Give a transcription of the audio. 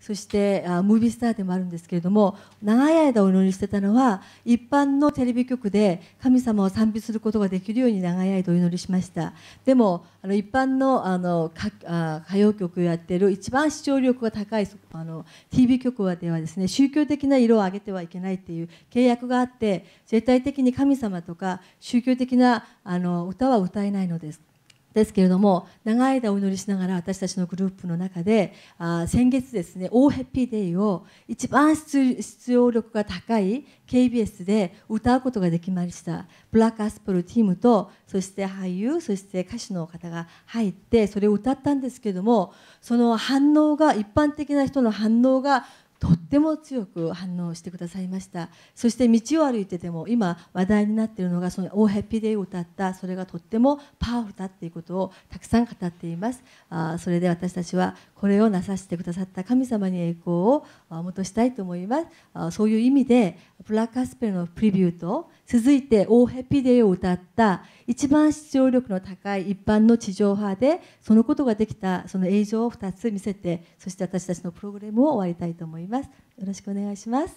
そしてあムービースターでもあるんですけれども長い間お祈りしてたのは一般のテレビ局で神様を賛美することができるように長い間お祈りしましたでもあの一般のあのかあ歌謡曲をやっている一番視聴力が高いあの TV 局ではですね宗教的な色を上げてはいけないっていう契約があって絶対的に神様とか宗教的なあの歌は歌えないのですですけれども長い間お祈りしながら私たちのグループの中であ先月ですねオーヘッピーデイを一番出場力が高い KBS で歌うことができましたブラックアスプルチームとそして俳優そして歌手の方が入ってそれを歌ったんですけれどもその反応が一般的な人の反応がとっても強く反応してくださいましたそして道を歩いてても今話題になっているのがその「オーヘッピーデイ」を歌ったそれがとってもパワフルだっていうことをたくさん語っていますあそれで私たちはこれをなさしてくださった神様に栄光をもとしたいと思いますあそういう意味でブラックアスペルのプレビューと続いて「オーヘピデ」を歌った一番視聴力の高い一般の地上波でそのことができたその映像を2つ見せてそして私たちのプログラムを終わりたいと思います。よろしくお願いします